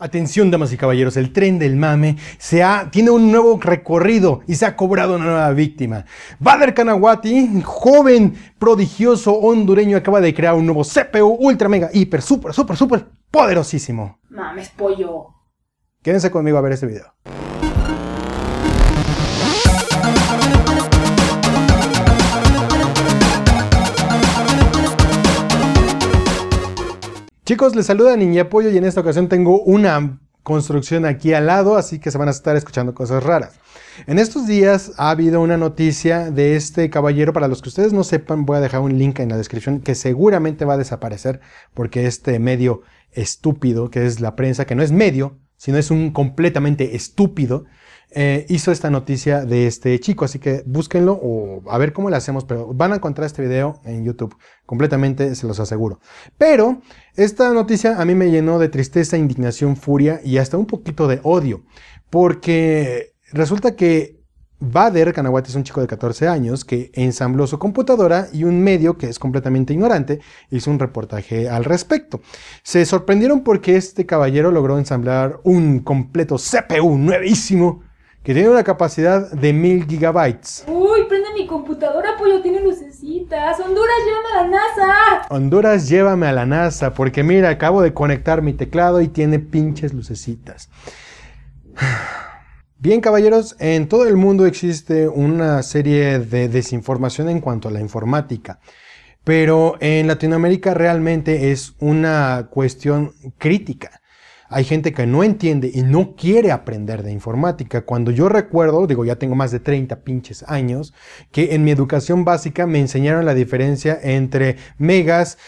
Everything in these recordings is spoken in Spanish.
Atención, damas y caballeros, el tren del mame se tiene un nuevo recorrido y se ha cobrado una nueva víctima. Bader Kanawati, joven prodigioso hondureño, acaba de crear un nuevo CPU ultra mega hiper super super super poderosísimo. Mames, pollo. Quédense conmigo a ver este video. Chicos, les saluda Niña Pollo y en esta ocasión tengo una construcción aquí al lado, así que se van a estar escuchando cosas raras. En estos días ha habido una noticia de este caballero, para los que ustedes no sepan, voy a dejar un link en la descripción que seguramente va a desaparecer porque este medio estúpido que es la prensa, que no es medio, sino es un completamente estúpido, eh, hizo esta noticia de este chico. Así que búsquenlo o a ver cómo lo hacemos, pero van a encontrar este video en YouTube. Completamente, se los aseguro. Pero esta noticia a mí me llenó de tristeza, indignación, furia y hasta un poquito de odio. Porque resulta que Bader canahuate es un chico de 14 años que ensambló su computadora y un medio que es completamente ignorante hizo un reportaje al respecto. Se sorprendieron porque este caballero logró ensamblar un completo CPU nuevísimo que tiene una capacidad de 1000 gigabytes. Uy, prende mi computadora, pollo, tiene lucecitas. Honduras, llévame a la NASA. Honduras, llévame a la NASA, porque mira, acabo de conectar mi teclado y tiene pinches lucecitas. Bien, caballeros, en todo el mundo existe una serie de desinformación en cuanto a la informática. Pero en Latinoamérica realmente es una cuestión crítica hay gente que no entiende y no quiere aprender de informática. Cuando yo recuerdo, digo, ya tengo más de 30 pinches años, que en mi educación básica me enseñaron la diferencia entre megas,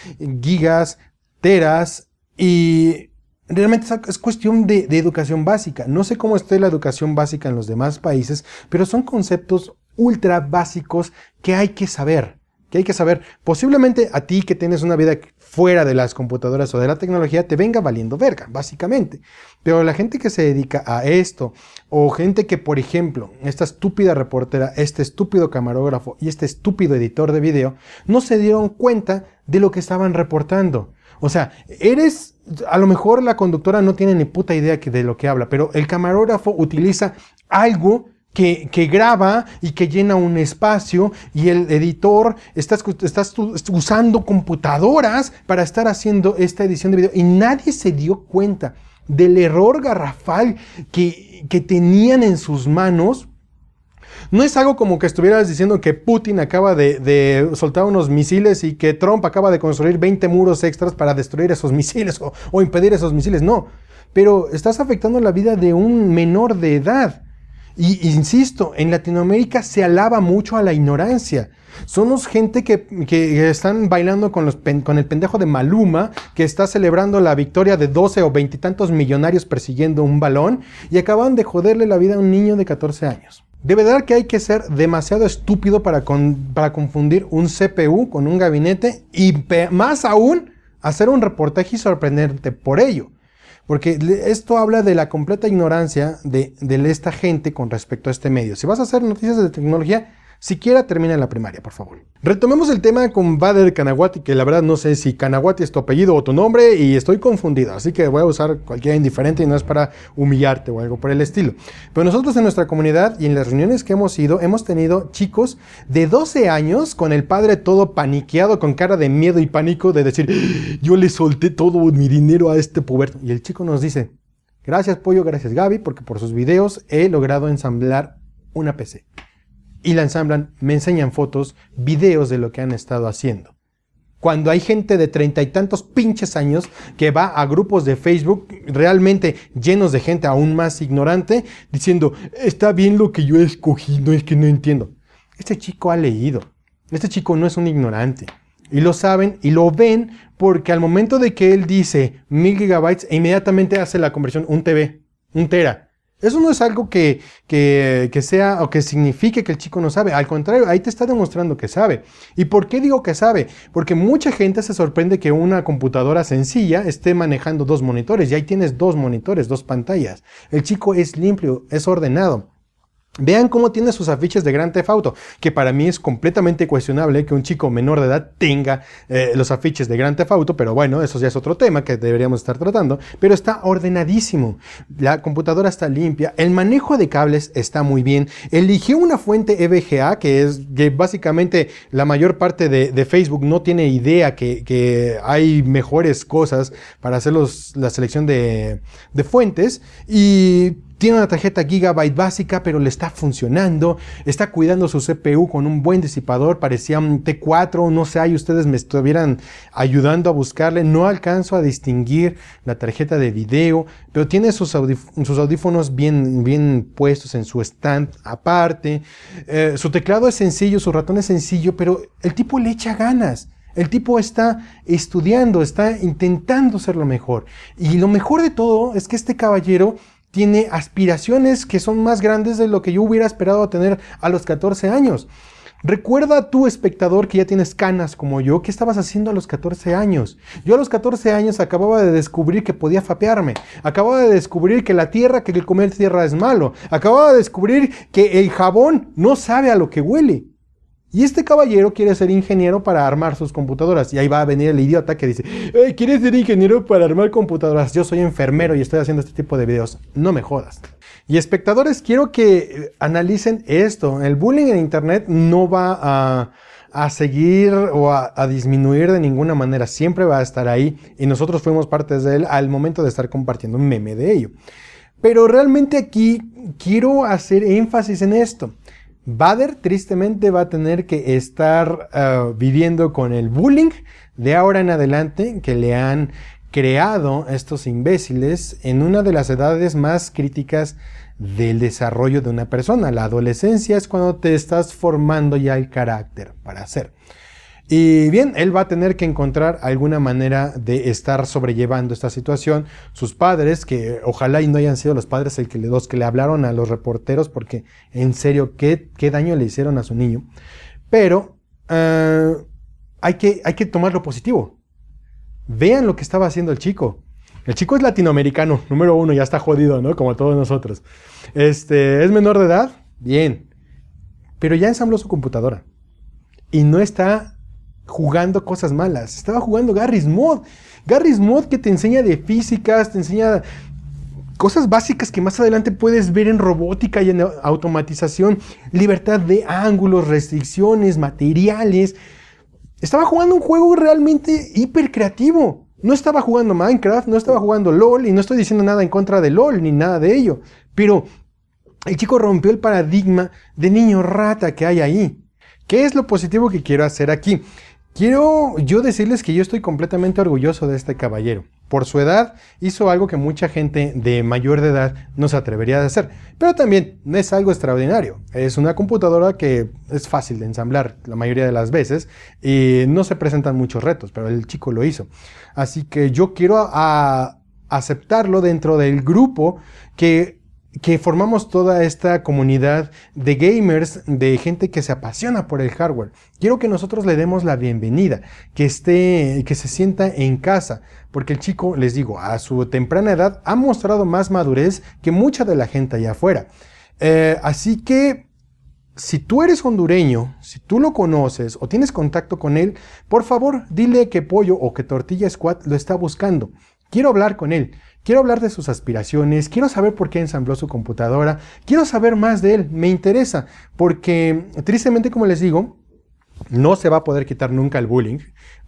gigas, teras y realmente es cuestión de, educación básica. No sé cómo esté la educación básica en los demás países, pero son conceptos ultra básicos que hay que saber que hay que saber. Posiblemente a ti que tienes una vida fuera de las computadoras o de la tecnología te venga valiendo verga, básicamente. Pero la gente que se dedica a esto, o gente que, por ejemplo, esta estúpida reportera, este estúpido camarógrafo y este estúpido editor de video, no se dieron cuenta de lo que estaban reportando. O sea, eres, a lo mejor la conductora no tiene ni puta idea de lo que habla, pero el camarógrafo utiliza algo que, graba y que llena un espacio y el editor está, usando computadoras para estar haciendo esta edición de video y nadie se dio cuenta del error garrafal que, tenían en sus manos no es algo como que estuvieras diciendo que Putin acaba de, soltar unos misiles y que Trump acaba de construir 20 muros extras para destruir esos misiles o, o impedir esos misiles. No, pero estás afectando la vida de un menor de edad. Y insisto, en Latinoamérica se alaba mucho a la ignorancia. Somos gente que, están bailando con, el pendejo de Maluma, que está celebrando la victoria de 12 o veintitantos millonarios persiguiendo un balón, y acaban de joderle la vida a un niño de 14 años. De verdad que hay que ser demasiado estúpido para, para confundir un CPU con un gabinete y más aún hacer un reportaje sorprendente por ello. Porque esto habla de la completa ignorancia de, esta gente con respecto a este medio. Si vas a hacer noticias de tecnología, Siquiera termina en la primaria, por favor. Retomemos el tema con Bader Kanawati, que la verdad no sé si Kanawati es tu apellido o tu nombre y estoy confundido, así que voy a usar cualquiera indiferente y no es para humillarte o algo por el estilo. Pero nosotros en nuestra comunidad y en las reuniones que hemos ido, hemos tenido chicos de 12 años con el padre todo paniqueado, con cara de miedo y pánico de decir, ¡Ah! yo le solté todo mi dinero a este puberto. Y el chico nos dice, gracias Pollo, gracias Gaby, porque por sus videos he logrado ensamblar una PC y la ensamblan, me enseñan fotos, videos de lo que han estado haciendo. Cuando hay gente de treinta y tantos pinches años que va a grupos de Facebook realmente llenos de gente aún más ignorante, diciendo, está bien lo que yo escogí, no es que no entiendo. Este chico ha leído, este chico no es un ignorante. Y lo saben y lo ven porque al momento de que él dice mil gigabytes, inmediatamente hace la conversión un TB, un tera. Eso no es algo que, que, sea o que signifique que el chico no sabe. Al contrario, ahí te está demostrando que sabe. ¿Y por qué digo que sabe? Porque mucha gente se sorprende que una computadora sencilla esté manejando dos monitores. Y ahí tienes dos monitores, dos pantallas. El chico es limpio, es ordenado. Vean cómo tiene sus afiches de Gran Theft Auto, que para mí es completamente cuestionable que un chico menor de edad tenga eh, los afiches de Gran Theft Auto, pero bueno, eso ya es otro tema que deberíamos estar tratando, pero está ordenadísimo, la computadora está limpia, el manejo de cables está muy bien, eligió una fuente EVGA, que es que básicamente la mayor parte de, Facebook no tiene idea que, hay mejores cosas para hacer la selección de, de fuentes, y tiene una tarjeta Gigabyte básica, pero le está funcionando, está cuidando su CPU con un buen disipador, parecía un T4, no sé, ahí ustedes me estuvieran ayudando a buscarle, no alcanzo a distinguir la tarjeta de video, pero tiene sus, audífonos bien, bien puestos en su stand aparte, eh, su teclado es sencillo, su ratón es sencillo, pero el tipo le echa ganas. El tipo está estudiando, está intentando ser lo mejor. Y lo mejor de todo es que este caballero tiene aspiraciones que son más grandes de lo que yo hubiera esperado tener a los 14 años. Recuerda a tu espectador que ya tienes canas como yo, ¿qué estabas haciendo a los 14 años? Yo a los 14 años acababa de descubrir que podía fapearme, acababa de descubrir que la tierra, que el comer tierra es malo, acababa de descubrir que el jabón no sabe a lo que huele. Y este caballero quiere ser ingeniero para armar sus computadoras. Y ahí va a venir el idiota que dice, quiere ¿quieres ser ingeniero para armar computadoras? Yo soy enfermero y estoy haciendo este tipo de videos. No me jodas. Y espectadores, quiero que eh, analicen esto. El bullying en Internet no va a, seguir o a, a disminuir de ninguna manera. Siempre va a estar ahí. Y nosotros fuimos parte de él al momento de estar compartiendo un meme de ello. Pero realmente aquí quiero hacer énfasis en esto. Bader tristemente va a tener que estar ah, viviendo con el bullying de ahora en adelante que le han creado estos imbéciles en una de las edades más críticas del desarrollo de una persona. La adolescencia es cuando te estás formando ya el carácter para ser. Y bien, él va a tener que encontrar alguna manera de estar sobrellevando esta situación. Sus padres, que ojalá y no hayan sido los padres el que, los que le hablaron a los reporteros, porque en serio, qué, qué daño le hicieron a su niño. Pero eh, hay, que, hay que tomar lo positivo. Vean lo que estaba haciendo el chico. El chico es latinoamericano, número uno, ya está jodido, ¿no? Como todos nosotros. Este, es menor de edad, bien. Pero ya ensambló su computadora. Y no está jugando cosas malas. Estaba jugando Garry's Mod. Garry's Mod que te enseña de físicas, te enseña cosas básicas que más adelante puedes ver en robótica y en automatización, libertad de ángulos, restricciones, materiales. Estaba jugando un juego realmente hiper creativo. No estaba jugando Minecraft, no estaba jugando LOL y no estoy diciendo nada en contra de LOL ni nada de ello. Pero el chico rompió el paradigma de niño rata que hay ahí. ¿Qué es lo positivo que quiero hacer aquí? Quiero yo decirles que yo estoy completamente orgulloso de este caballero. Por su edad hizo algo que mucha gente de mayor de edad no se atrevería a hacer, pero también es algo extraordinario. Es una computadora que es fácil de ensamblar la mayoría de las veces y no se presentan muchos retos, pero el chico lo hizo. Así que yo quiero aceptarlo dentro del grupo que que formamos toda esta comunidad de gamers, de gente que se apasiona por el hardware. Quiero que nosotros le demos la bienvenida, que esté, que se sienta en casa, porque el chico, les digo, a su temprana edad ha mostrado más madurez que mucha de la gente allá afuera. Eh, así que si tú eres hondureño, si tú lo conoces o tienes contacto con él, por favor dile que Pollo o que Tortilla Squad lo está buscando. Quiero hablar con él. Quiero hablar de sus aspiraciones, quiero saber por qué ensambló su computadora, quiero saber más de él, me interesa, porque tristemente, como les digo, no se va a poder quitar nunca el bullying.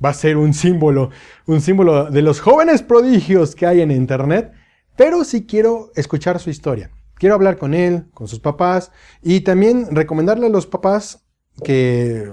Va a ser un símbolo, un símbolo de los jóvenes prodigios que hay en internet, pero sí quiero escuchar su historia. Quiero hablar con él, con sus papás y también recomendarle a los papás que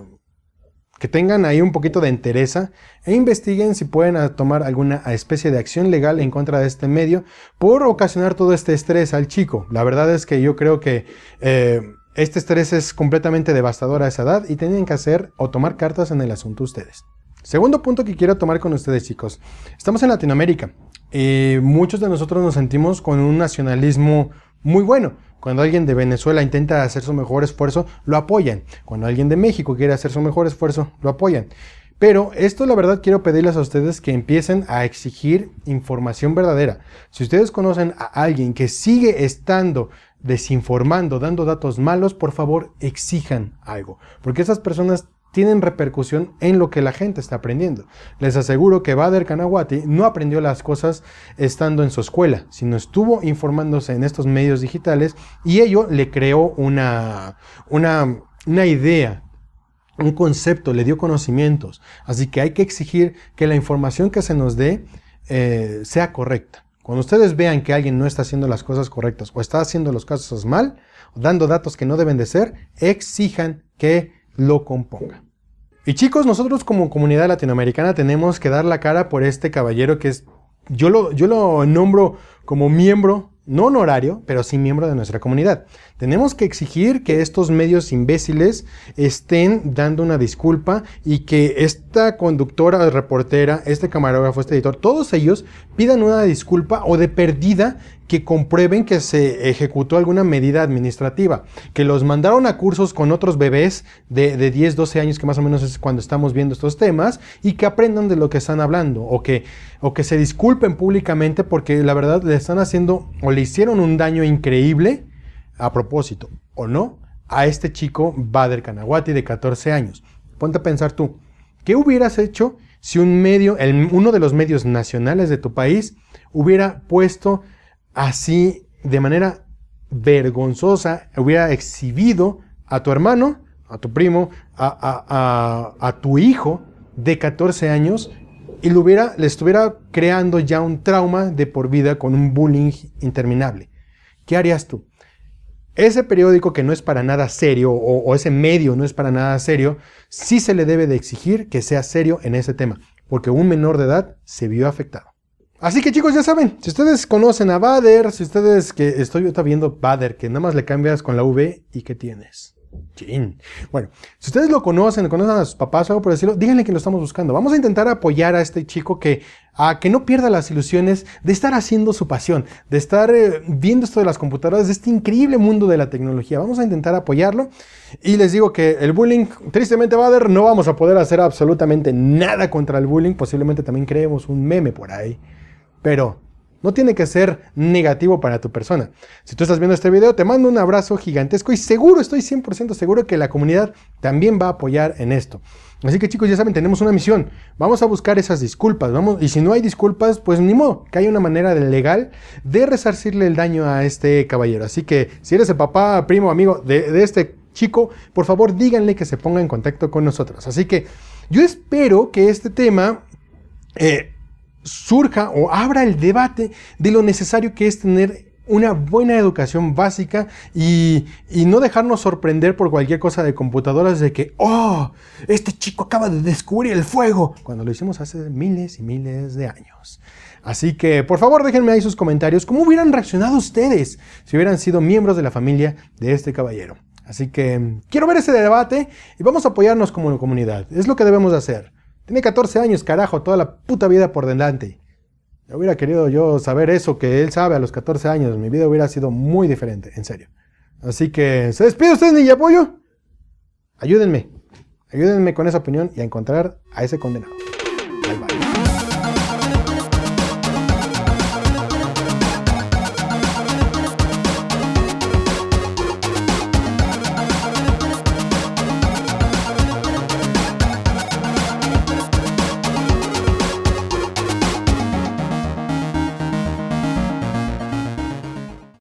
que tengan ahí un poquito de entereza e investiguen si pueden tomar alguna especie de acción legal en contra de este medio por ocasionar todo este estrés al chico. La verdad es que yo creo que eh, este estrés es completamente devastador a esa edad y tienen que hacer o tomar cartas en el asunto ustedes. Segundo punto que quiero tomar con ustedes chicos, estamos en Latinoamérica, eh, muchos de nosotros nos sentimos con un nacionalismo muy bueno. Cuando alguien de Venezuela intenta hacer su mejor esfuerzo, lo apoyan. Cuando alguien de México quiere hacer su mejor esfuerzo, lo apoyan. Pero esto la verdad quiero pedirles a ustedes que empiecen a exigir información verdadera. Si ustedes conocen a alguien que sigue estando desinformando, dando datos malos, por favor exijan algo. Porque esas personas tienen repercusión en lo que la gente está aprendiendo. Les aseguro que Bader Kanawati no aprendió las cosas estando en su escuela, sino estuvo informándose en estos medios digitales y ello le creó una, una, idea, un concepto, le dio conocimientos. Así que hay que exigir que la información que se nos dé eh, sea correcta. Cuando ustedes vean que alguien no está haciendo las cosas correctas o está haciendo los casos mal, dando datos que no deben de ser, exijan que lo componga. Y chicos, nosotros como comunidad latinoamericana tenemos que dar la cara por este caballero que es, yo lo, yo lo nombro como miembro, no honorario, pero sí miembro de nuestra comunidad. Tenemos que exigir que estos medios imbéciles estén dando una disculpa y que esta conductora, reportera, este camarógrafo, este editor, todos ellos pidan una disculpa o de perdida que comprueben que se ejecutó alguna medida administrativa, que los mandaron a cursos con otros bebés de, 10, 12 años, que más o menos es cuando estamos viendo estos temas, y que aprendan de lo que están hablando, o que, o que se disculpen públicamente porque la verdad le están haciendo o le hicieron un daño increíble a propósito, o no, a este chico Bader Kanawati de 14 años. Ponte a pensar tú, ¿qué hubieras hecho si un medio, uno de los medios nacionales de tu país, hubiera puesto así de manera vergonzosa hubiera exhibido a tu hermano, a tu primo, a, tu hijo de 14 años y lo hubiera, le estuviera creando ya un trauma de por vida con un bullying interminable. ¿Qué harías tú? Ese periódico que no es para nada serio o, o, ese medio no es para nada serio, sí se le debe de exigir que sea serio en ese tema, porque un menor de edad se vio afectado. Así que chicos, ya saben, si ustedes conocen a Bader, si ustedes que estoy viendo Bader, que nada más le cambias con la V y ¿qué tienes? Chin. Bueno, si ustedes lo conocen, conocen a sus papás o algo por decirlo, díganle que lo estamos buscando. Vamos a intentar apoyar a este chico que, a que no pierda las ilusiones de estar haciendo su pasión, de estar eh, viendo esto de las computadoras, de este increíble mundo de la tecnología. Vamos a intentar apoyarlo. Y les digo que el bullying, tristemente, Bader, no vamos a poder hacer absolutamente nada contra el bullying. Posiblemente también creemos un meme por ahí pero no tiene que ser negativo para tu persona. Si tú estás viendo este video, te mando un abrazo gigantesco y seguro, estoy 100% seguro que la comunidad también va a apoyar en esto. Así que chicos, ya saben, tenemos una misión. Vamos a buscar esas disculpas, vamos. Y si no hay disculpas, pues ni modo, que hay una manera legal de resarcirle el daño a este caballero. Así que si eres el papá, primo, amigo de, este chico, por favor díganle que se ponga en contacto con nosotros. Así que yo espero que este tema... Eh, surja o abra el debate de lo necesario que es tener una buena educación básica y, no dejarnos sorprender por cualquier cosa de computadoras de que, oh, este chico acaba de descubrir el fuego, cuando lo hicimos hace miles y miles de años. Así que, por favor, déjenme ahí sus comentarios, cómo hubieran reaccionado ustedes si hubieran sido miembros de la familia de este caballero. Así que quiero ver ese debate y vamos a apoyarnos como comunidad. Es lo que debemos hacer. Tiene 14 años, carajo, toda la puta vida por delante. Ya hubiera querido yo saber eso que él sabe a los 14 años. Mi vida hubiera sido muy diferente, en serio. Así que, ¿se despide usted, mi apoyo? Ayúdenme. Ayúdenme con esa opinión y a encontrar a ese condenado.